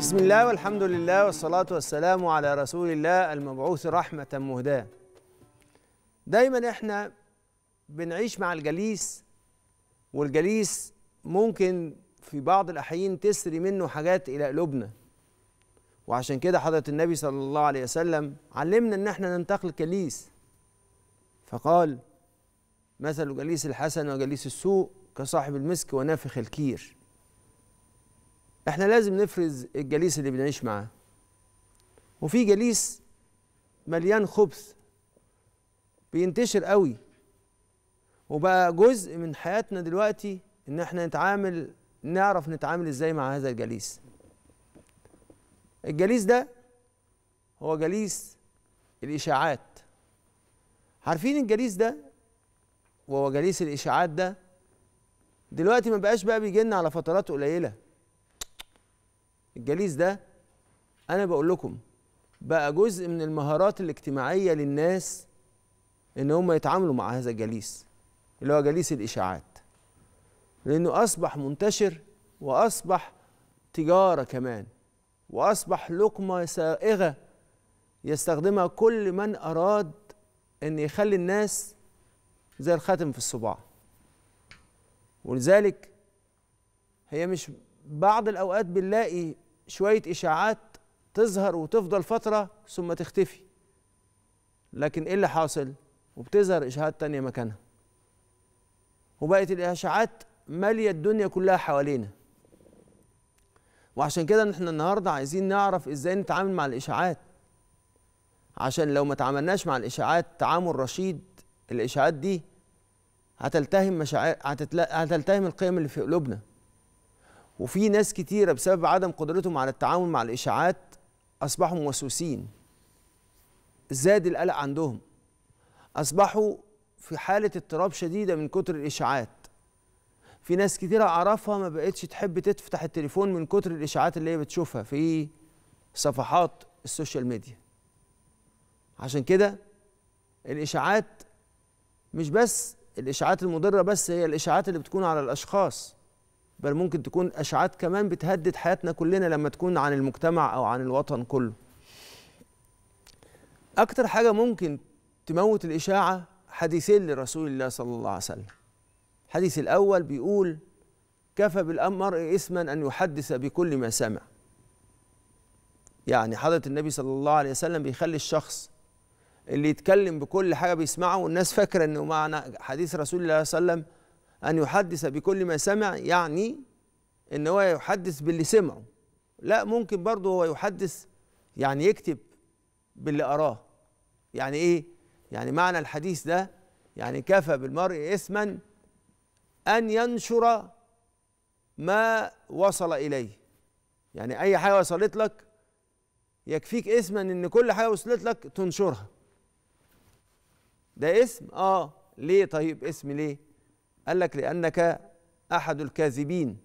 بسم الله والحمد لله والصلاة والسلام على رسول الله المبعوث رحمة مهداة دايما احنا بنعيش مع الجليس والجليس ممكن في بعض الأحيان تسري منه حاجات إلى قلوبنا وعشان كده حضرة النبي صلى الله عليه وسلم علمنا إن احنا ننتقل كليس فقال مثل جليس الحسن وجليس السوء كصاحب المسك ونافخ الكير احنا لازم نفرز الجليس اللي بنعيش معاه وفي جليس مليان خبث بينتشر قوي وبقى جزء من حياتنا دلوقتي ان احنا نتعامل نعرف نتعامل ازاي مع هذا الجليس الجليس ده هو جليس الاشاعات عارفين الجليس ده وهو جليس الاشاعات ده دلوقتي ما بقاش بقى بيجي لنا على فترات قليله الجليس ده انا بقول لكم بقى جزء من المهارات الاجتماعيه للناس ان هم يتعاملوا مع هذا الجليس اللي هو جليس الاشاعات لانه اصبح منتشر واصبح تجاره كمان واصبح لقمه سائغه يستخدمها كل من اراد ان يخلي الناس زي الخاتم في الصباع ولذلك هي مش بعض الاوقات بنلاقي شويه اشاعات تظهر وتفضل فتره ثم تختفي لكن ايه اللي حاصل وبتظهر اشاعات تانية مكانها وبقت الاشاعات ماليه الدنيا كلها حوالينا وعشان كده احنا النهارده عايزين نعرف ازاي نتعامل مع الاشاعات عشان لو ما تعاملناش مع الاشاعات تعامل رشيد الاشاعات دي هتلتهم مشاعر هتلتهم القيم اللي في قلوبنا وفي ناس كتيرة بسبب عدم قدرتهم على التعامل مع الإشاعات أصبحوا موسوسين زاد القلق عندهم أصبحوا في حالة اضطراب شديدة من كتر الإشاعات في ناس كتيرة أعرفها ما بقتش تحب تفتح التليفون من كتر الإشاعات اللي هي بتشوفها في صفحات السوشيال ميديا عشان كده الإشاعات مش بس الإشاعات المضرة بس هي الإشاعات اللي بتكون على الأشخاص بل ممكن تكون أشعات كمان بتهدد حياتنا كلنا لما تكون عن المجتمع او عن الوطن كله اكتر حاجه ممكن تموت الاشاعه حديثين لرسول الله صلى الله عليه وسلم الحديث الاول بيقول كفى بالمرء اثما ان يحدث بكل ما سمع يعني حضره النبي صلى الله عليه وسلم بيخلي الشخص اللي يتكلم بكل حاجه بيسمعه والناس فاكره انه معنى حديث رسول الله صلى الله عليه وسلم أن يحدث بكل ما سمع يعني إن هو يحدث باللي سمعه لا ممكن برضه هو يحدث يعني يكتب باللي أراه يعني إيه؟ يعني معنى الحديث ده يعني كفى بالمرء إثما أن ينشر ما وصل إليه يعني أي حاجة وصلت لك يكفيك إثما إن كل حاجة وصلت لك تنشرها ده اسم آه ليه طيب اسم ليه قال لك لأنك أحد الكاذبين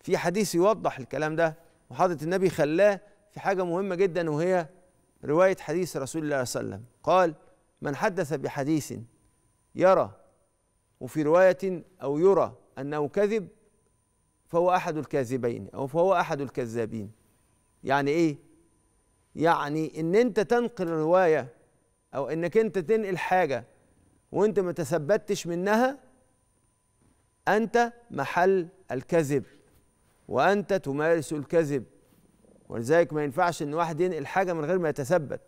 في حديث يوضح الكلام ده وحضرة النبي خلاه في حاجة مهمة جدا وهي رواية حديث رسول الله صلى الله عليه وسلم قال من حدث بحديث يرى وفي رواية أو يرى أنه كذب فهو أحد الكاذبين أو فهو أحد الكذابين يعني إيه؟ يعني إن أنت تنقل رواية أو إنك أنت تنقل حاجة وأنت ما تثبتش منها أنت محل الكذب وأنت تمارس الكذب ولذلك ما ينفعش ان واحد ينقل حاجه من غير ما يتثبت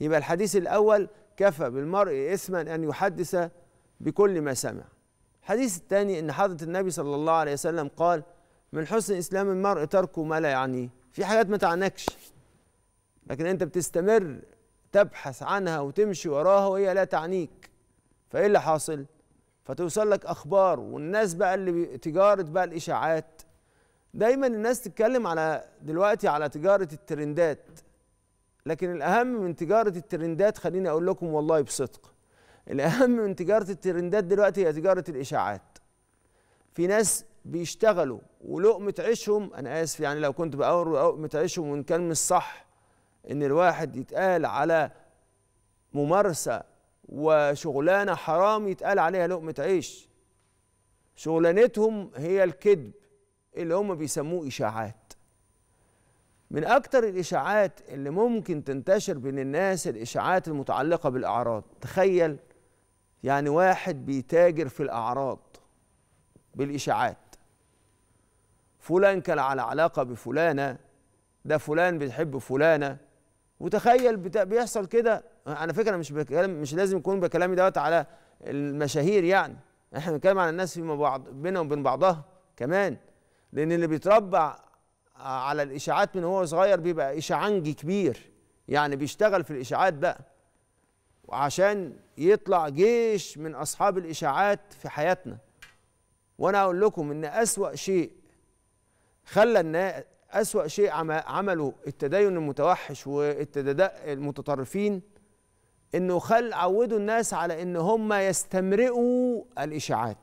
يبقى الحديث الاول كفى بالمرء اثما ان يحدث بكل ما سمع الحديث الثاني ان حضره النبي صلى الله عليه وسلم قال من حسن اسلام المرء تركه ما لا يعنيه في حاجات ما تعنكش لكن انت بتستمر تبحث عنها وتمشي وراها وهي لا تعنيك فايه اللي حاصل فتوصل لك اخبار والناس بقى اللي تجاره بقى الاشاعات دايما الناس تتكلم على دلوقتي على تجاره الترندات لكن الاهم من تجاره الترندات خليني اقول لكم والله بصدق الاهم من تجاره الترندات دلوقتي هي تجاره الاشاعات في ناس بيشتغلوا ولقمه عيشهم انا اسف يعني لو كنت بقول لقمه عيشهم وان كان مش صح ان الواحد يتقال على ممارسه وشغلانه حرام يتقال عليها لقمه عيش شغلانتهم هي الكذب اللي هم بيسموه اشاعات من اكتر الاشاعات اللي ممكن تنتشر بين الناس الاشاعات المتعلقه بالاعراض تخيل يعني واحد بيتاجر في الاعراض بالاشاعات فلان كان على علاقه بفلانه ده فلان بيحب فلانه وتخيل بيحصل كده على فكره مش بكلام مش لازم يكون بكلامي دوت على المشاهير يعني احنا بنتكلم على الناس فيما بعض بينهم وبين بعضها كمان لان اللي بيتربع على الاشاعات من هو صغير بيبقى اشعانجي كبير يعني بيشتغل في الاشاعات بقى وعشان يطلع جيش من اصحاب الاشاعات في حياتنا وانا اقول لكم ان اسوا شيء خلى الناس أسوأ شيء عمله التدين المتوحش المتطرفين انه خل عودوا الناس على ان هم يستمرئوا الاشاعات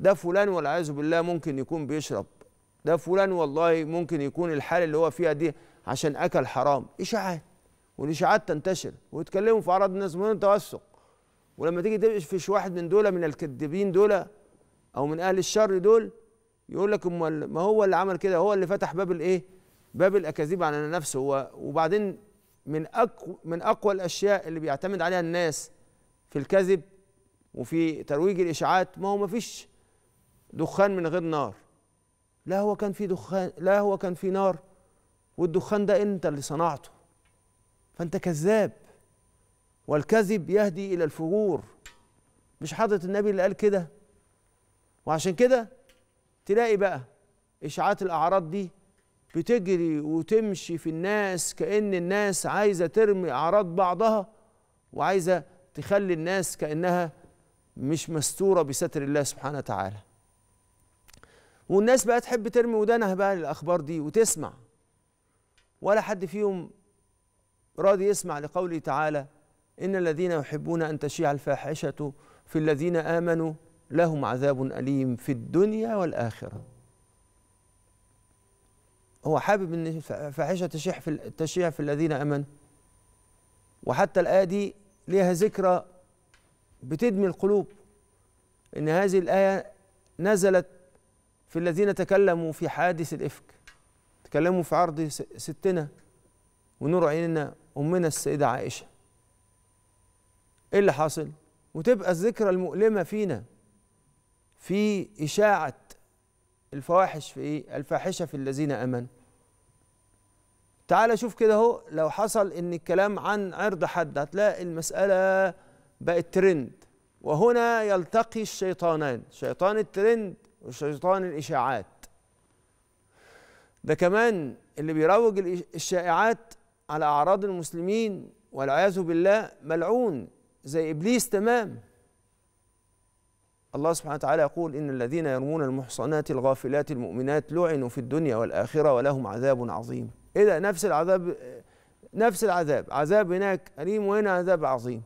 ده فلان والعياذ بالله ممكن يكون بيشرب ده فلان والله ممكن يكون الحال اللي هو فيها دي عشان اكل حرام اشاعات والاشاعات تنتشر ويتكلموا في اعراض الناس من توثق ولما تيجي تقفش واحد من دول من الكذابين دول او من اهل الشر دول يقول لك امال ما هو اللي عمل كده هو اللي فتح باب الايه؟ باب الاكاذيب على نفسه هو وبعدين من اقوى من اقوى الاشياء اللي بيعتمد عليها الناس في الكذب وفي ترويج الاشاعات ما هو ما فيش دخان من غير نار لا هو كان في دخان لا هو كان في نار والدخان ده انت اللي صنعته فانت كذاب والكذب يهدي الى الفجور مش حضره النبي اللي قال كده وعشان كده تلاقي بقى اشاعات الاعراض دي بتجري وتمشي في الناس كأن الناس عايزة ترمي أعراض بعضها وعايزة تخلي الناس كأنها مش مستورة بستر الله سبحانه وتعالى والناس بقى تحب ترمي ودانها بقى للأخبار دي وتسمع ولا حد فيهم راضي يسمع لقوله تعالى إن الذين يحبون أن تشيع الفاحشة في الذين آمنوا لهم عذاب أليم في الدنيا والآخرة هو حابب أن فحشة تشيع في, تشيع في الذين أمنوا وحتى الآية دي ليها ذكرى بتدمي القلوب إن هذه الآية نزلت في الذين تكلموا في حادث الإفك تكلموا في عرض ستنا ونور عيننا أمنا السيدة عائشة إيه اللي حاصل؟ وتبقى الذكرى المؤلمة فينا في إشاعة الفواحش في إيه؟ الفاحشة في الذين أمنوا تعال شوف كده اهو لو حصل ان الكلام عن عرض حد هتلاقي المسألة بقت ترند وهنا يلتقي الشيطانان شيطان الترند وشيطان الإشاعات ده كمان اللي بيروج الشائعات على أعراض المسلمين والعياذ بالله ملعون زي إبليس تمام الله سبحانه وتعالى يقول إن الذين يرمون المحصنات الغافلات المؤمنات لعنوا في الدنيا والآخرة ولهم عذاب عظيم إذا نفس العذاب نفس العذاب عذاب هناك أليم وهنا عذاب عظيم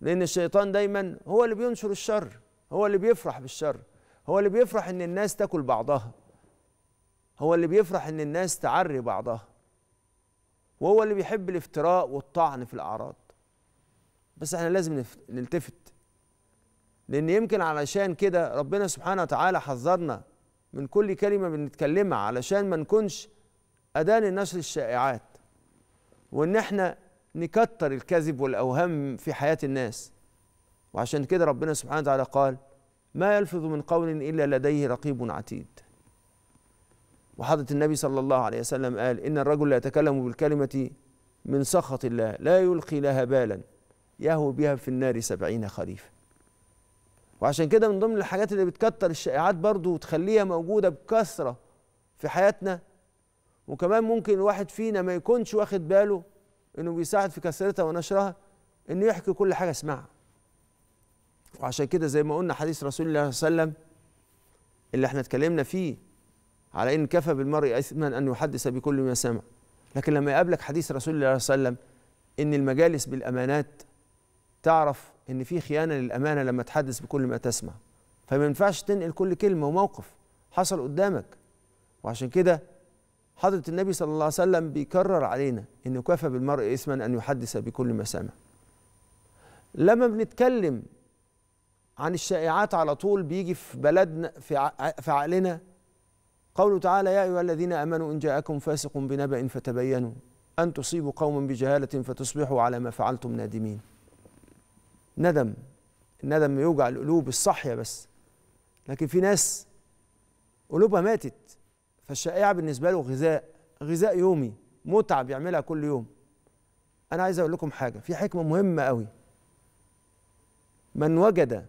لأن الشيطان دايما هو اللي بينشر الشر هو اللي بيفرح بالشر هو اللي بيفرح إن الناس تاكل بعضها هو اللي بيفرح إن الناس تعري بعضها وهو اللي بيحب الافتراء والطعن في الأعراض بس احنا لازم نلتفت لأن يمكن علشان كده ربنا سبحانه وتعالى حذرنا من كل كلمة بنتكلمها علشان ما نكونش أداة لنشر الشائعات وإن احنا نكتر الكذب والأوهام في حياة الناس وعشان كده ربنا سبحانه وتعالى قال ما يلفظ من قول إلا لديه رقيب عتيد وحضرة النبي صلى الله عليه وسلم قال إن الرجل لا يتكلم بالكلمة من سخط الله لا يلقي لها بالا يهوي بها في النار سبعين خريفاً وعشان كده من ضمن الحاجات اللي بتكتر الشائعات برضو وتخليها موجودة بكثرة في حياتنا وكمان ممكن الواحد فينا ما يكونش واخد باله انه بيساعد في كثرتها ونشرها انه يحكي كل حاجة اسمعها وعشان كده زي ما قلنا حديث رسول الله صلى الله عليه وسلم اللي احنا اتكلمنا فيه على ان كفى بالمرء اثما ان يحدث بكل ما سمع لكن لما يقابلك حديث رسول الله صلى الله عليه وسلم ان المجالس بالامانات تعرف ان في خيانه للامانه لما تحدث بكل ما تسمع فما ينفعش تنقل كل كلمه وموقف حصل قدامك وعشان كده حضره النبي صلى الله عليه وسلم بيكرر علينا ان كفى بالمرء اثما ان يحدث بكل ما سمع لما بنتكلم عن الشائعات على طول بيجي في بلدنا في في عقلنا قوله تعالى يا ايها الذين امنوا ان جاءكم فاسق بنبأ فتبينوا ان تصيبوا قوما بجهاله فتصبحوا على ما فعلتم نادمين ندم الندم يوجع القلوب الصاحيه بس لكن في ناس قلوبها ماتت فالشائعه بالنسبه له غذاء غذاء يومي متعه بيعملها كل يوم انا عايز اقول لكم حاجه في حكمه مهمه قوي من وجد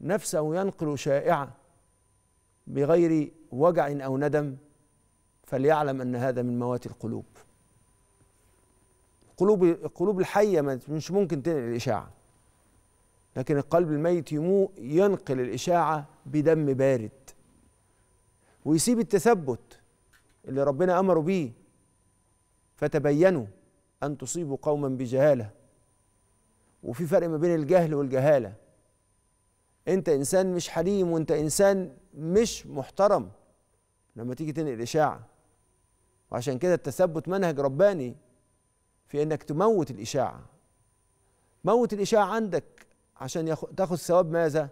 نفسه ينقل شائعه بغير وجع او ندم فليعلم ان هذا من موات القلوب قلوب القلوب الحيه مش ممكن تنقل الاشاعه لكن القلب الميت ينقل الإشاعة بدم بارد ويسيب التثبت اللي ربنا أمره بيه فتبينوا أن تصيبوا قوما بجهالة وفي فرق ما بين الجهل والجهالة أنت إنسان مش حليم وأنت إنسان مش محترم لما تيجي تنقل إشاعة وعشان كده التثبت منهج رباني في انك تموت الاشاعه موت الاشاعه عندك عشان تاخد ثواب ماذا؟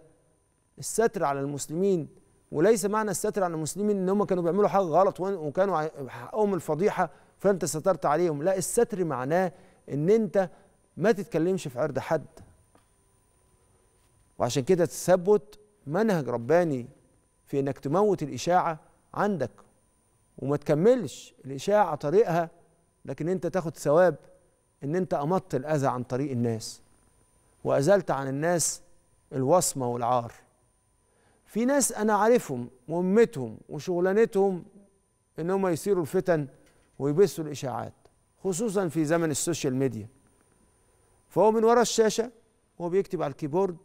الستر على المسلمين وليس معنى الستر على المسلمين ان هم كانوا بيعملوا حاجه غلط وكانوا حقهم الفضيحه فانت سترت عليهم لا الستر معناه ان انت ما تتكلمش في عرض حد وعشان كده تثبت منهج رباني في انك تموت الاشاعه عندك وما تكملش الاشاعه طريقها لكن انت تاخد ثواب ان انت امضت الاذى عن طريق الناس وأزلت عن الناس الوصمة والعار في ناس أنا عارفهم مهمتهم وشغلانتهم إنهم يثيروا الفتن ويبثوا الإشاعات خصوصا في زمن السوشيال ميديا فهو من ورا الشاشة وهو بيكتب على الكيبورد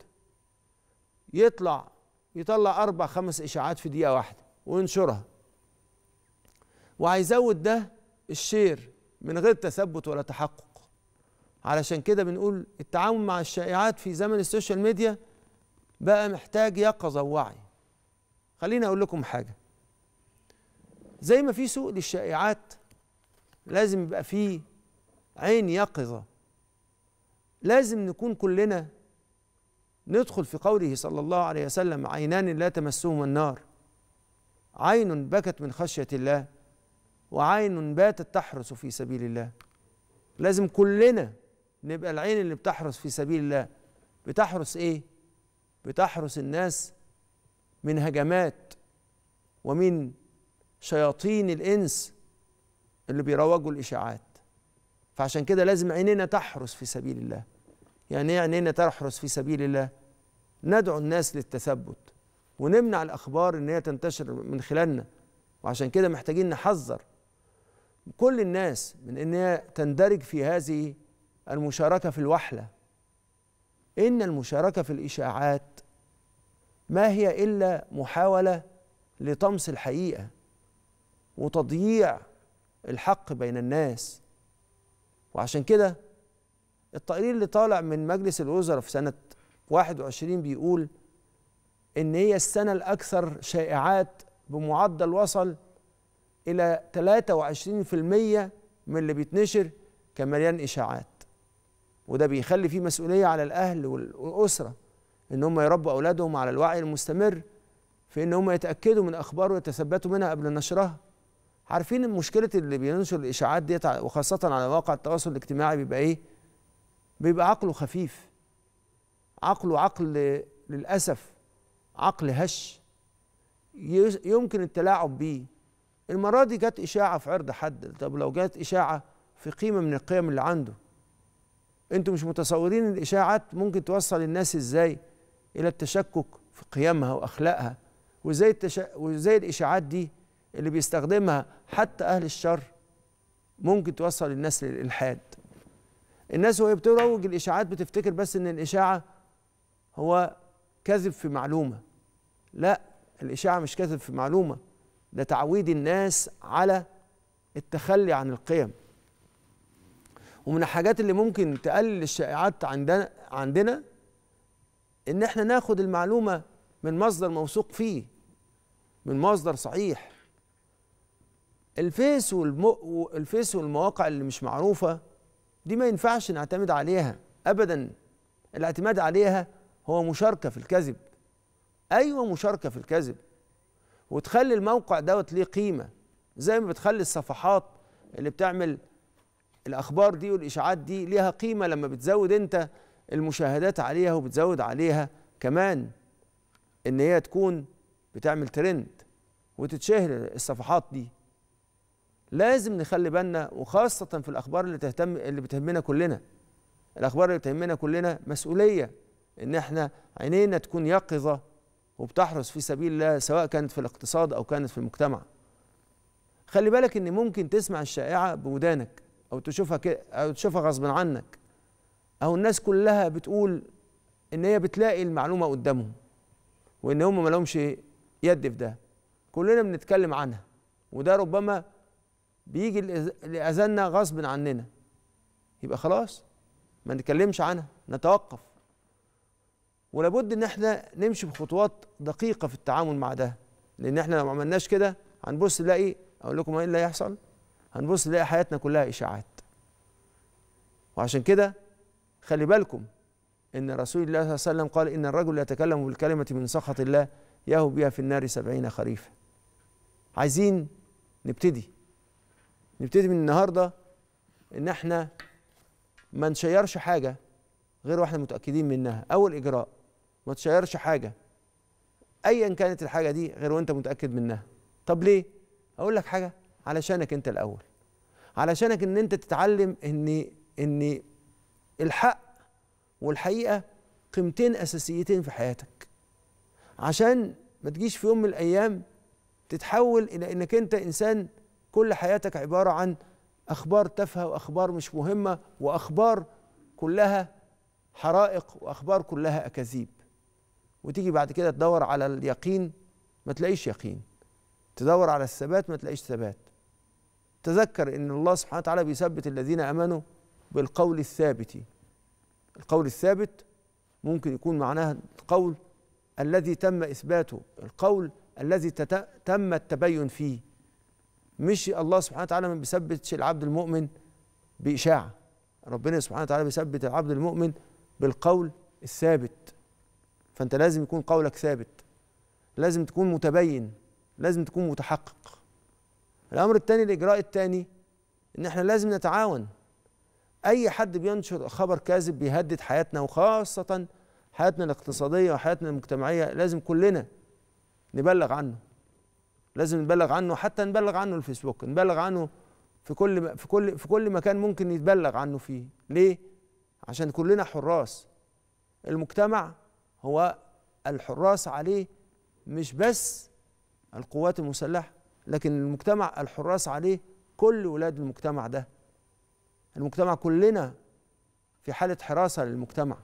يطلع يطلع أربع خمس إشاعات في دقيقة واحدة وينشرها وعايزود ده الشير من غير تثبت ولا تحقق علشان كده بنقول التعامل مع الشائعات في زمن السوشيال ميديا بقى محتاج يقظة ووعي خليني أقول لكم حاجة زي ما في سوق للشائعات لازم يبقى فيه عين يقظة لازم نكون كلنا ندخل في قوله صلى الله عليه وسلم عينان لا تمسهما النار عين بكت من خشية الله وعين باتت تحرس في سبيل الله لازم كلنا نبقى العين اللي بتحرس في سبيل الله بتحرس ايه بتحرس الناس من هجمات ومن شياطين الانس اللي بيروجوا الاشاعات فعشان كده لازم عيننا تحرس في سبيل الله يعني ايه عيننا تحرس في سبيل الله ندعو الناس للتثبت ونمنع الاخبار ان هي تنتشر من خلالنا وعشان كده محتاجين نحذر كل الناس من ان هي تندرج في هذه المشاركة في الوحلة إن المشاركة في الإشاعات ما هي إلا محاولة لطمس الحقيقة وتضييع الحق بين الناس وعشان كده التقرير اللي طالع من مجلس الوزراء في سنة 21 بيقول إن هي السنة الأكثر شائعات بمعدل وصل إلى 23% من اللي بيتنشر كمليان إشاعات وده بيخلي فيه مسؤولية على الأهل والأسرة إن هم يربوا أولادهم على الوعي المستمر في إن هم يتأكدوا من أخبار ويتثبتوا منها قبل نشرها عارفين مشكلة اللي بينشر الإشاعات ديت وخاصة على مواقع التواصل الاجتماعي بيبقى إيه؟ بيبقى عقله خفيف عقله عقل للأسف عقل هش يمكن التلاعب بيه المرة دي جت إشاعة في عرض حد طب لو جت إشاعة في قيمة من القيم اللي عنده انتوا مش متصورين الاشاعات ممكن توصل الناس ازاي الى التشكك في قيمها واخلاقها وازاي التش... وازاي الاشاعات دي اللي بيستخدمها حتى اهل الشر ممكن توصل الناس للالحاد الناس وهي بتروج الاشاعات بتفتكر بس ان الاشاعه هو كذب في معلومه لا الاشاعه مش كذب في معلومه ده تعويد الناس على التخلي عن القيم ومن الحاجات اللي ممكن تقلل الشائعات عندنا عندنا ان احنا ناخد المعلومه من مصدر موثوق فيه من مصدر صحيح الفيس والمو... الفيس والمواقع اللي مش معروفه دي ما ينفعش نعتمد عليها ابدا الاعتماد عليها هو مشاركه في الكذب ايوه مشاركه في الكذب وتخلي الموقع دوت ليه قيمه زي ما بتخلي الصفحات اللي بتعمل الاخبار دي والاشاعات دي ليها قيمه لما بتزود انت المشاهدات عليها وبتزود عليها كمان ان هي تكون بتعمل ترند وتتشهر الصفحات دي لازم نخلي بالنا وخاصة في الأخبار اللي تهتم اللي بتهمنا كلنا الأخبار اللي بتهمنا كلنا مسؤولية إن إحنا عينينا تكون يقظة وبتحرص في سبيل الله سواء كانت في الاقتصاد أو كانت في المجتمع خلي بالك إن ممكن تسمع الشائعة بودانك او تشوفها كده او تشوفها غصب عنك او الناس كلها بتقول ان هي بتلاقي المعلومه قدامهم وان هم ما لهمش يد في ده كلنا بنتكلم عنها وده ربما بيجي لاذاننا غصب عننا يبقى خلاص ما نتكلمش عنها نتوقف ولابد ان احنا نمشي بخطوات دقيقه في التعامل مع ده لان احنا لو ما عملناش كده هنبص نلاقي اقول لكم ايه اللي هيحصل هنبص نلاقي حياتنا كلها إشاعات وعشان كده خلي بالكم إن رسول الله صلى الله عليه وسلم قال إن الرجل يتكلم بالكلمة من سخط الله يهو بها في النار سبعين خريفا عايزين نبتدي نبتدي من النهاردة إن احنا ما نشيرش حاجة غير واحنا متأكدين منها أول إجراء ما تشيرش حاجة أيا كانت الحاجة دي غير وأنت متأكد منها طب ليه؟ أقول لك حاجة علشانك انت الاول علشانك ان انت تتعلم ان ان الحق والحقيقه قيمتين اساسيتين في حياتك عشان ما تجيش في يوم من الايام تتحول الى انك انت انسان كل حياتك عباره عن اخبار تافهه واخبار مش مهمه واخبار كلها حرائق واخبار كلها اكاذيب وتيجي بعد كده تدور على اليقين ما تلاقيش يقين تدور على الثبات ما تلاقيش ثبات تذكر ان الله سبحانه وتعالى بيثبت الذين امنوا بالقول الثابت القول الثابت ممكن يكون معناها القول الذي تم اثباته القول الذي تم التبين فيه مش الله سبحانه وتعالى ما بيثبتش العبد المؤمن بإشاعة ربنا سبحانه وتعالى بيثبت العبد المؤمن بالقول الثابت فأنت لازم يكون قولك ثابت لازم تكون متبين لازم تكون متحقق الامر الثاني الاجراء الثاني ان احنا لازم نتعاون اي حد بينشر خبر كاذب بيهدد حياتنا وخاصه حياتنا الاقتصاديه وحياتنا المجتمعيه لازم كلنا نبلغ عنه لازم نبلغ عنه حتى نبلغ عنه الفيسبوك نبلغ عنه في كل في كل في كل مكان ممكن يتبلغ عنه فيه ليه عشان كلنا حراس المجتمع هو الحراس عليه مش بس القوات المسلحه لكن المجتمع الحراس عليه كل ولاد المجتمع ده المجتمع كلنا في حالة حراسة للمجتمع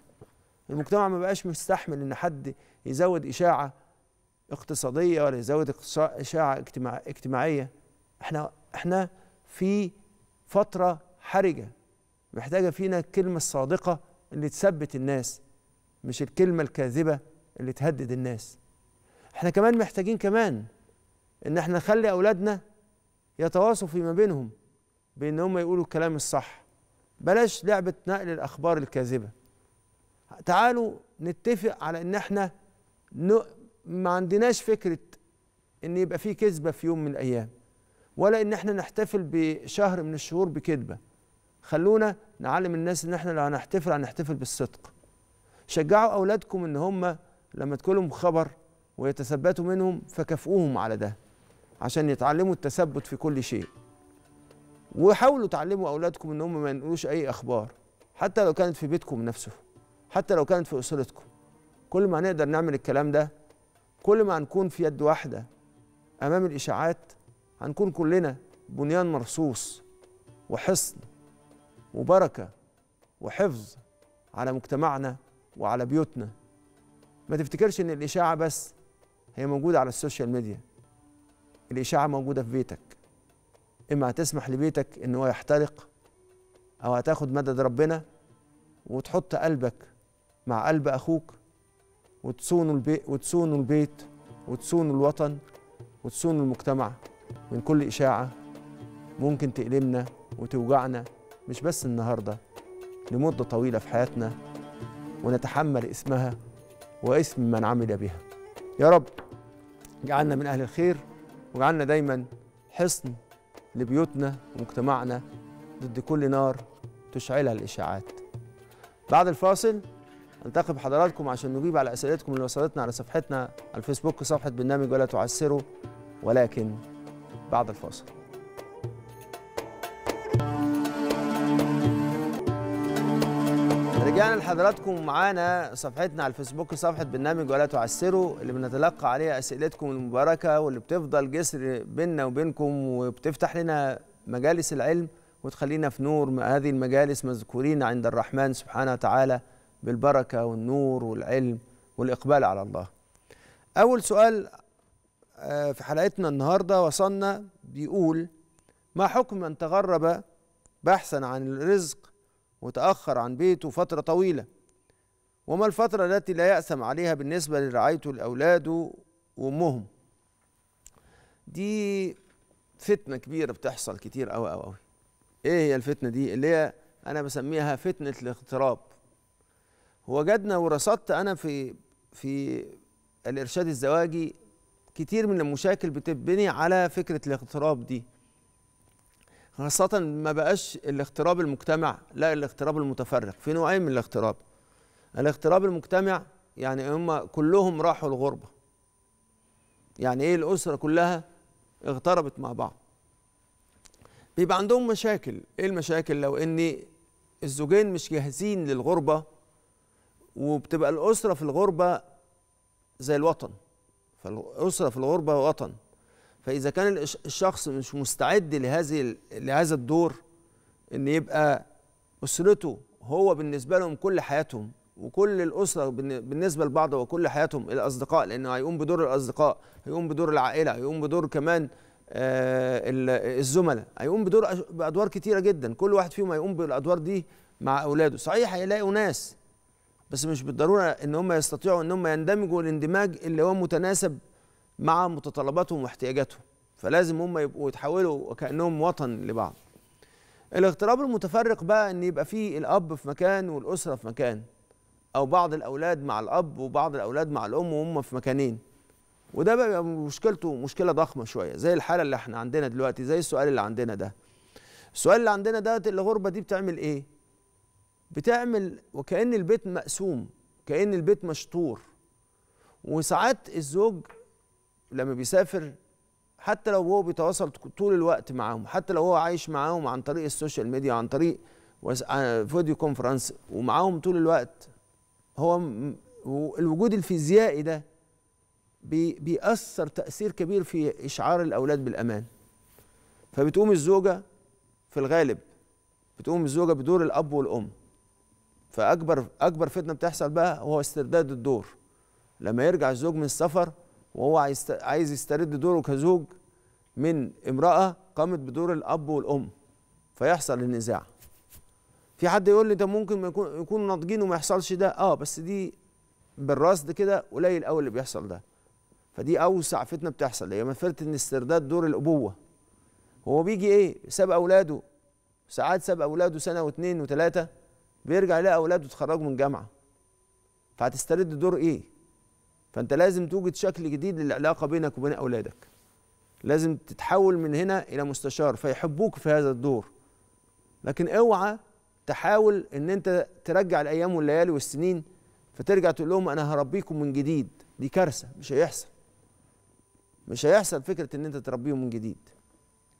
المجتمع ما بقاش مستحمل ان حد يزود إشاعة اقتصادية ولا يزود إشاعة اجتماعية احنا احنا في فترة حرجة محتاجة فينا الكلمة الصادقة اللي تثبت الناس مش الكلمة الكاذبة اللي تهدد الناس احنا كمان محتاجين كمان ان احنا نخلي اولادنا يتواصوا فيما بينهم بان هم يقولوا الكلام الصح بلاش لعبه نقل الاخبار الكاذبه تعالوا نتفق على ان احنا ن... ما عندناش فكره ان يبقى في كذبه في يوم من الايام ولا ان احنا نحتفل بشهر من الشهور بكذبه خلونا نعلم الناس ان احنا لو هنحتفل هنحتفل بالصدق شجعوا اولادكم ان هم لما تكون لهم خبر ويتثبتوا منهم فكافئوهم على ده عشان يتعلموا التثبت في كل شيء وحاولوا تعلموا أولادكم إن هم ما ينقلوش أي أخبار حتى لو كانت في بيتكم نفسه حتى لو كانت في أسرتكم كل ما هنقدر نعمل الكلام ده كل ما هنكون في يد واحدة أمام الإشاعات هنكون كلنا بنيان مرصوص وحصن وبركة وحفظ على مجتمعنا وعلى بيوتنا ما تفتكرش إن الإشاعة بس هي موجودة على السوشيال ميديا الإشاعة موجودة في بيتك إما هتسمح لبيتك إن هو يحترق أو هتاخد مدد ربنا وتحط قلبك مع قلب أخوك وتصونوا البيت وتصونوا البيت وتصونوا الوطن وتصونوا المجتمع من كل إشاعة ممكن تألمنا وتوجعنا مش بس النهارده لمده طويله في حياتنا ونتحمل اسمها واسم من عمل بها. يا رب اجعلنا من اهل الخير واجعلنا دايما حصن لبيوتنا ومجتمعنا ضد كل نار تشعلها الإشاعات بعد الفاصل نلتقي بحضراتكم عشان نجيب على أسئلتكم اللي وصلتنا على صفحتنا على الفيسبوك صفحة برنامج ولا تعسروا ولكن بعد الفاصل رجعنا لحضراتكم معانا صفحتنا على الفيسبوك صفحة برنامج ولا تعسروا اللي بنتلقى عليها أسئلتكم المباركة واللي بتفضل جسر بيننا وبينكم وبتفتح لنا مجالس العلم وتخلينا في نور هذه المجالس مذكورين عند الرحمن سبحانه وتعالى بالبركة والنور والعلم والإقبال على الله أول سؤال آه، في حلقتنا النهاردة وصلنا بيقول ما حكم من تغرب بحثا عن الرزق وتأخر عن بيته فترة طويلة وما الفترة التي لا يأسم عليها بالنسبة لرعايته الأولاد وأمهم دي فتنة كبيرة بتحصل كتير أوي أوي أوي إيه هي الفتنة دي اللي هي أنا بسميها فتنة الاغتراب وجدنا ورصدت أنا في في الإرشاد الزواجي كتير من المشاكل بتبني على فكرة الاغتراب دي خاصة ما بقاش الاغتراب المجتمع لا الاغتراب المتفرق في نوعين من الاغتراب الاغتراب المجتمع يعني هم كلهم راحوا الغربة يعني ايه الأسرة كلها اغتربت مع بعض بيبقى عندهم مشاكل ايه المشاكل لو ان الزوجين مش جاهزين للغربة وبتبقى الأسرة في الغربة زي الوطن فالأسرة في الغربة وطن فاذا كان الشخص مش مستعد لهذه لهذا الدور ان يبقى اسرته هو بالنسبه لهم كل حياتهم وكل الاسره بالنسبه لبعض وكل حياتهم الاصدقاء لانه هيقوم بدور الاصدقاء هيقوم بدور العائله هيقوم بدور كمان آه، الزملاء هيقوم بدور بادوار كتيره جدا كل واحد فيهم هيقوم بالادوار دي مع اولاده صحيح هيلاقوا ناس بس مش بالضروره ان هم يستطيعوا ان هم يندمجوا الاندماج اللي هو متناسب مع متطلباتهم واحتياجاتهم فلازم هم يبقوا يتحولوا وكانهم وطن لبعض الاغتراب المتفرق بقى ان يبقى فيه الاب في مكان والاسره في مكان او بعض الاولاد مع الاب وبعض الاولاد مع الام وهم في مكانين وده بقى مشكلته مشكله ضخمه شويه زي الحاله اللي احنا عندنا دلوقتي زي السؤال اللي عندنا ده السؤال اللي عندنا ده الغربه دي بتعمل ايه بتعمل وكأن البيت مقسوم كأن البيت مشطور وساعات الزوج لما بيسافر حتى لو هو بيتواصل طول الوقت معاهم حتى لو هو عايش معاهم عن طريق السوشيال ميديا عن طريق آه، فيديو كونفرنس ومعاهم طول الوقت هو الوجود الفيزيائي ده بيأثر تأثير كبير في إشعار الأولاد بالأمان فبتقوم الزوجة في الغالب بتقوم الزوجة بدور الأب والأم فأكبر أكبر فتنة بتحصل بقى هو استرداد الدور لما يرجع الزوج من السفر وهو عايز عايز يسترد دوره كزوج من امراه قامت بدور الاب والام فيحصل النزاع في حد يقول لي ده ممكن ما يكون يكونوا ناضجين وما يحصلش ده اه بس دي بالرصد كده قليل قوي اللي بيحصل ده فدي اوسع فتنه بتحصل هي ان استرداد دور الابوه هو بيجي ايه ساب اولاده ساعات ساب اولاده سنه واثنين وثلاثه بيرجع يلاقي اولاده اتخرجوا من جامعه فهتسترد دور ايه فانت لازم توجد شكل جديد للعلاقه بينك وبين اولادك لازم تتحول من هنا الى مستشار فيحبوك في هذا الدور لكن اوعى تحاول ان انت ترجع الايام والليالي والسنين فترجع تقول لهم انا هربيكم من جديد دي كارثه مش هيحصل مش هيحصل فكره ان انت تربيهم من جديد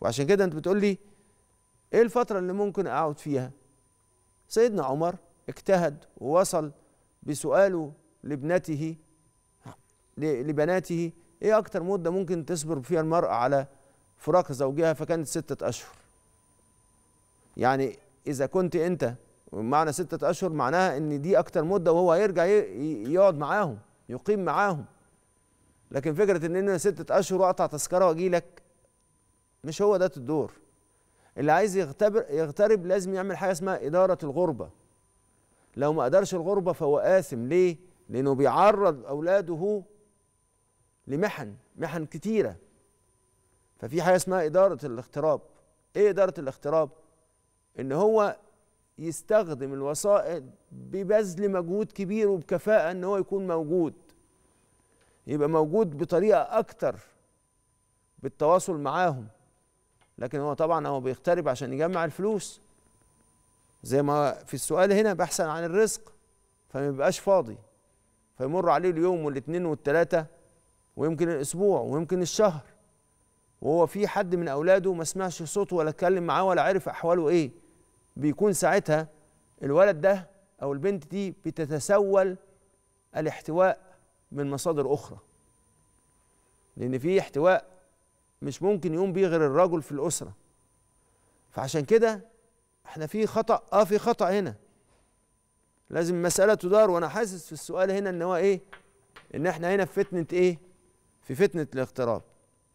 وعشان كده انت بتقول لي ايه الفتره اللي ممكن اقعد فيها سيدنا عمر اجتهد ووصل بسؤاله لابنته لبناته ايه اكتر مده ممكن تصبر فيها المراه على فراق زوجها فكانت سته اشهر يعني اذا كنت انت معنى ستة أشهر معناها إن دي أكتر مدة وهو هيرجع يقعد معاهم يقيم معاهم لكن فكرة إن أنا ستة أشهر وأقطع تذكرة وأجي لك مش هو ده الدور اللي عايز يغتبر يغترب لازم يعمل حاجة اسمها إدارة الغربة لو ما قدرش الغربة فهو آثم ليه؟ لأنه بيعرض أولاده لمحن محن كتيرة ففي حاجة اسمها إدارة الاغتراب إيه إدارة الاغتراب؟ إن هو يستخدم الوسائط ببذل مجهود كبير وبكفاءة إن هو يكون موجود يبقى موجود بطريقة أكتر بالتواصل معاهم لكن هو طبعا هو بيغترب عشان يجمع الفلوس زي ما في السؤال هنا بحثا عن الرزق فما بيبقاش فاضي فيمر عليه اليوم والاثنين والثلاثة ويمكن الاسبوع ويمكن الشهر وهو في حد من اولاده ما سمعش صوته ولا اتكلم معاه ولا عرف احواله ايه بيكون ساعتها الولد ده او البنت دي بتتسول الاحتواء من مصادر اخرى لان في احتواء مش ممكن يقوم بيه غير الرجل في الاسره فعشان كده احنا في خطا اه في خطا هنا لازم مساله تدار وانا حاسس في السؤال هنا ان هو ايه ان احنا هنا في فتنه ايه في فتنه الاغتراب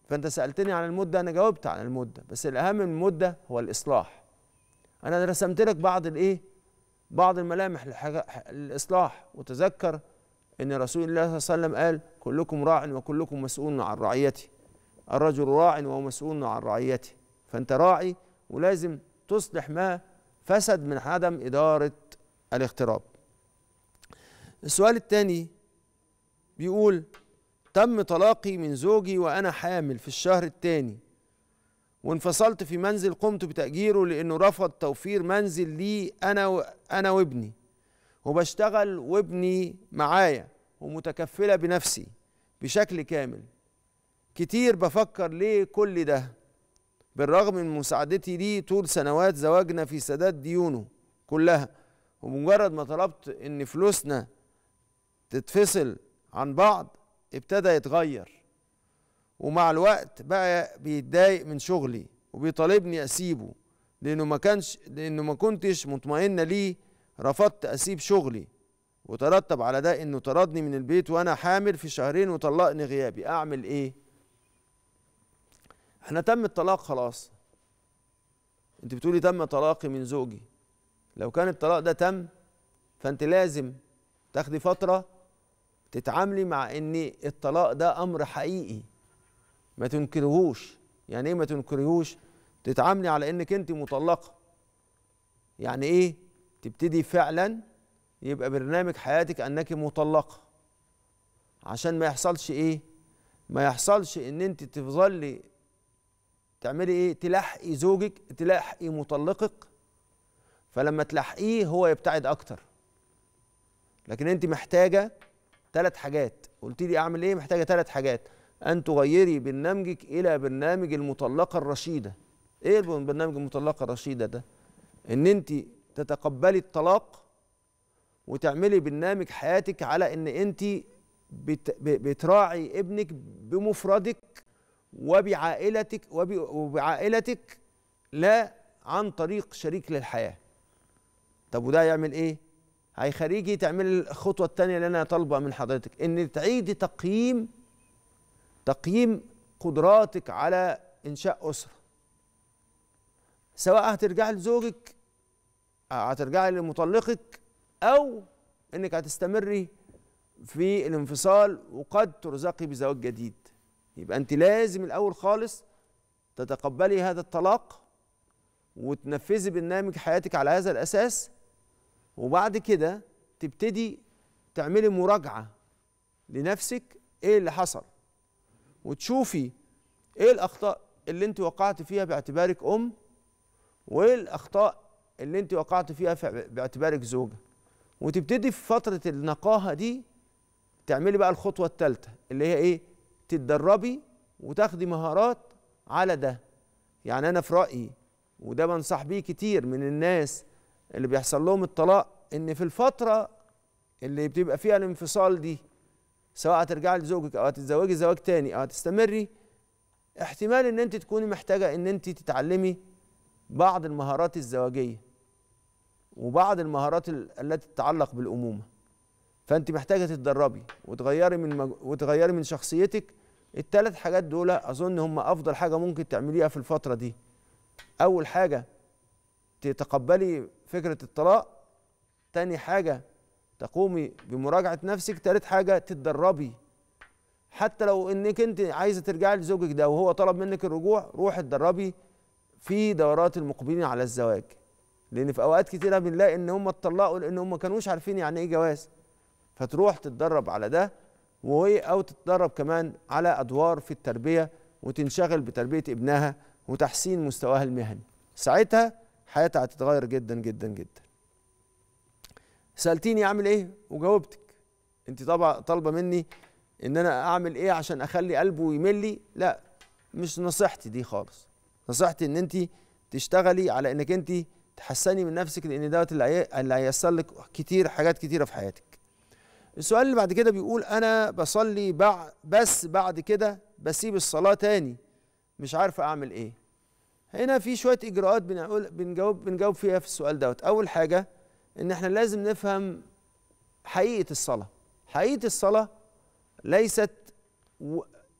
فانت سالتني عن المده انا جاوبت عن المده بس الاهم من المده هو الاصلاح انا رسمت لك بعض الايه بعض الملامح لحاجة الاصلاح وتذكر ان رسول الله صلى الله عليه وسلم قال كلكم راع وكلكم مسؤول عن رعيته الرجل راع وهو مسؤول عن رعيته فانت راعي ولازم تصلح ما فسد من عدم اداره الاغتراب السؤال الثاني بيقول تم طلاقي من زوجي وأنا حامل في الشهر الثاني وانفصلت في منزل قمت بتأجيره لأنه رفض توفير منزل لي أنا و... أنا وابني وبشتغل وابني معايا ومتكفلة بنفسي بشكل كامل كتير بفكر ليه كل ده بالرغم من مساعدتي ليه طول سنوات زواجنا في سداد ديونه كلها ومجرد ما طلبت ان فلوسنا تتفصل عن بعض ابتدى يتغير ومع الوقت بقى بيتضايق من شغلي وبيطالبني اسيبه لانه ما كانش لانه ما كنتش مطمئنه ليه رفضت اسيب شغلي وترتب على ده انه طردني من البيت وانا حامل في شهرين وطلقني غيابي اعمل ايه احنا تم الطلاق خلاص انت بتقولي تم طلاقي من زوجي لو كان الطلاق ده تم فانت لازم تاخدي فتره تتعاملي مع ان الطلاق ده امر حقيقي ما تنكرهوش يعني ايه ما تنكرهوش تتعاملي على انك انت مطلقه يعني ايه تبتدي فعلا يبقى برنامج حياتك انك مطلقه عشان ما يحصلش ايه ما يحصلش ان انت تفضلي تعملي ايه تلاحقي زوجك تلاحقي مطلقك فلما تلاحقيه هو يبتعد اكتر لكن انت محتاجه ثلاث حاجات قلت لي اعمل ايه محتاجه ثلاث حاجات ان تغيري برنامجك الى برنامج المطلقه الرشيده ايه البرنامج المطلقه الرشيده ده ان انت تتقبلي الطلاق وتعملي برنامج حياتك على ان انت بتراعي ابنك بمفردك وبعائلتك وبعائلتك لا عن طريق شريك للحياه طب وده يعمل ايه هي خارجي تعمل الخطوه الثانيه اللي انا طالبه من حضرتك ان تعيدي تقييم تقييم قدراتك على انشاء اسره سواء هترجعي لزوجك هترجعي لمطلقك او انك هتستمري في الانفصال وقد ترزقي بزواج جديد يبقى انت لازم الاول خالص تتقبلي هذا الطلاق وتنفذي برنامج حياتك على هذا الاساس وبعد كده تبتدي تعملي مراجعه لنفسك ايه اللي حصل وتشوفي ايه الاخطاء اللي انت وقعت فيها باعتبارك ام وايه الاخطاء اللي انت وقعت فيها باعتبارك زوجه وتبتدي في فتره النقاهه دي تعملي بقى الخطوه الثالثه اللي هي ايه تتدربي وتاخدي مهارات على ده يعني انا في رايي وده بنصح بيه كتير من الناس اللي بيحصل لهم الطلاق ان في الفتره اللي بتبقى فيها الانفصال دي سواء هترجعي لزوجك او هتتزوجي زواج تاني او هتستمري احتمال ان انت تكوني محتاجه ان انت تتعلمي بعض المهارات الزواجيه وبعض المهارات التي تتعلق بالامومه فانت محتاجه تتدربي وتغيري من مج... وتغيري من شخصيتك الثلاث حاجات دول اظن هم افضل حاجه ممكن تعمليها في الفتره دي اول حاجه تتقبلي فكره الطلاق تاني حاجه تقومي بمراجعه نفسك تالت حاجه تتدربي حتى لو انك انت عايزه ترجعي لزوجك ده وهو طلب منك الرجوع روحي اتدربي في دورات المقبلين على الزواج لان في اوقات كتيره بنلاقي ان هم اتطلقوا لان هم ما كانوش عارفين يعني ايه جواز فتروح تتدرب على ده وهي او تتدرب كمان على ادوار في التربيه وتنشغل بتربيه ابنها وتحسين مستواها المهني ساعتها حياتها هتتغير جدا جدا جدا سالتيني اعمل ايه وجاوبتك انت طبعا طالبه مني ان انا اعمل ايه عشان اخلي قلبه يملي لا مش نصيحتي دي خالص نصيحتي ان انت تشتغلي على انك انت تحسني من نفسك لان دوت اللي هيسر لك كتير حاجات كتيره في حياتك السؤال اللي بعد كده بيقول انا بصلي بع بس بعد كده بسيب الصلاه تاني مش عارفه اعمل ايه هنا في شويه اجراءات بنقول بنجاوب بنجاوب فيها في السؤال دوت اول حاجه ان احنا لازم نفهم حقيقه الصلاه حقيقه الصلاه ليست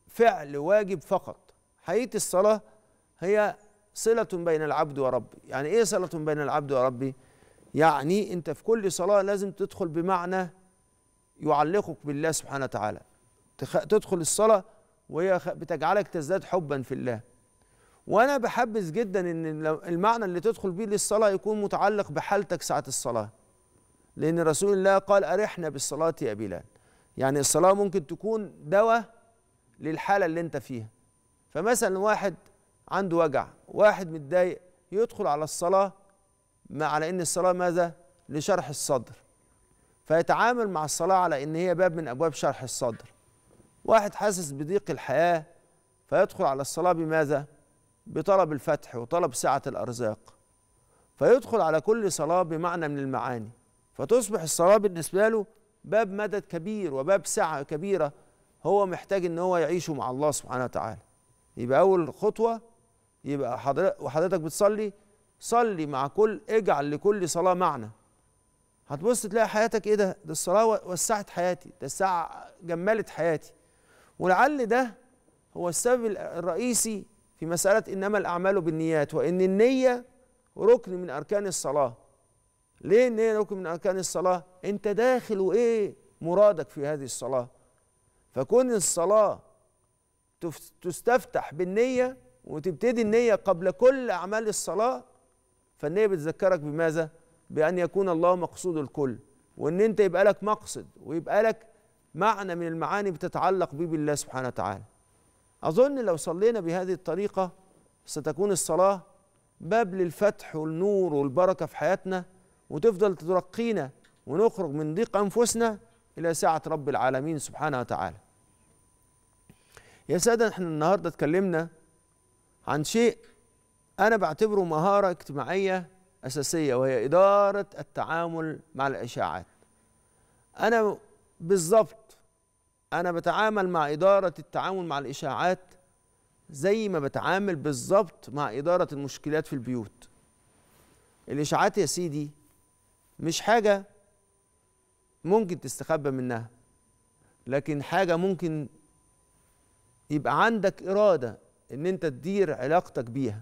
فعل واجب فقط حقيقه الصلاه هي صله بين العبد وربه يعني ايه صله بين العبد وربه يعني انت في كل صلاه لازم تدخل بمعنى يعلقك بالله سبحانه وتعالى تدخل الصلاه وهي بتجعلك تزداد حبا في الله وانا بحبذ جدا ان المعنى اللي تدخل بيه للصلاه يكون متعلق بحالتك ساعه الصلاه لان رسول الله قال ارحنا بالصلاه يا بلال يعني الصلاه ممكن تكون دواء للحاله اللي انت فيها فمثلا واحد عنده وجع واحد متضايق يدخل على الصلاه مع على ان الصلاه ماذا لشرح الصدر فيتعامل مع الصلاه على ان هي باب من ابواب شرح الصدر واحد حاسس بضيق الحياه فيدخل على الصلاه بماذا بطلب الفتح وطلب سعة الأرزاق فيدخل على كل صلاة بمعنى من المعاني فتصبح الصلاة بالنسبة له باب مدد كبير وباب سعة كبيرة هو محتاج ان هو يعيشه مع الله سبحانه وتعالى يبقى أول خطوة يبقى حضرتك وحضرتك بتصلي صلي مع كل اجعل لكل صلاة معنى هتبص تلاقي حياتك ايه ده ده الصلاة وسعت حياتي ده الساعة جملت حياتي ولعل ده هو السبب الرئيسي في مسألة إنما الأعمال بالنيات وإن النية ركن من أركان الصلاة ليه النية ركن من أركان الصلاة أنت داخل وإيه مرادك في هذه الصلاة فكون الصلاة تستفتح بالنية وتبتدي النية قبل كل أعمال الصلاة فالنية بتذكرك بماذا؟ بأن يكون الله مقصود الكل وإن أنت يبقى لك مقصد ويبقى لك معنى من المعاني بتتعلق به بالله سبحانه وتعالى أظن لو صلينا بهذه الطريقة ستكون الصلاة باب للفتح والنور والبركة في حياتنا وتفضل ترقينا ونخرج من ضيق أنفسنا إلى سعة رب العالمين سبحانه وتعالى يا سادة احنا النهاردة اتكلمنا عن شيء أنا بعتبره مهارة اجتماعية أساسية وهي إدارة التعامل مع الإشاعات أنا بالظبط انا بتعامل مع اداره التعامل مع الاشاعات زي ما بتعامل بالظبط مع اداره المشكلات في البيوت الاشاعات يا سيدي مش حاجه ممكن تستخبى منها لكن حاجه ممكن يبقى عندك اراده ان انت تدير علاقتك بيها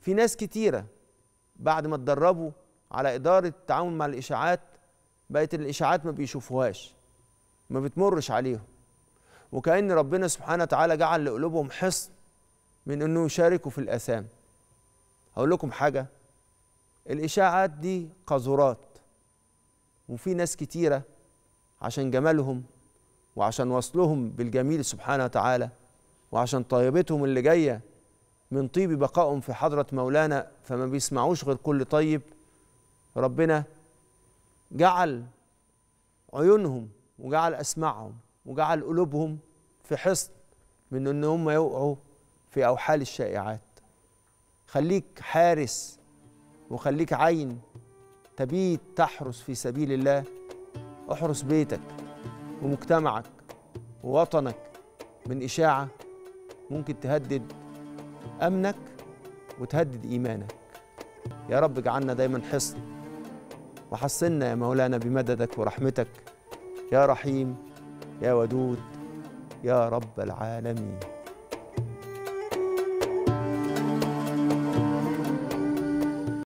في ناس كتيره بعد ما اتدربوا على اداره التعامل مع الاشاعات بقت الاشاعات ما بيشوفوهاش ما بتمرش عليهم وكأن ربنا سبحانه وتعالى جعل لقلوبهم حصن من أنه يشاركوا في الأسام أقول لكم حاجة الإشاعات دي قذورات وفي ناس كتيرة عشان جمالهم وعشان وصلهم بالجميل سبحانه وتعالى وعشان طيبتهم اللي جاية من طيب بقائهم في حضرة مولانا فما بيسمعوش غير كل طيب ربنا جعل عيونهم وجعل أسماعهم وجعل قلوبهم في حصن من ان هم يقعوا في اوحال الشائعات خليك حارس وخليك عين تبيت تحرس في سبيل الله احرس بيتك ومجتمعك ووطنك من اشاعه ممكن تهدد امنك وتهدد ايمانك يا رب اجعلنا دايما حصن وحصنا يا مولانا بمددك ورحمتك يا رحيم يا ودود يا رب العالمين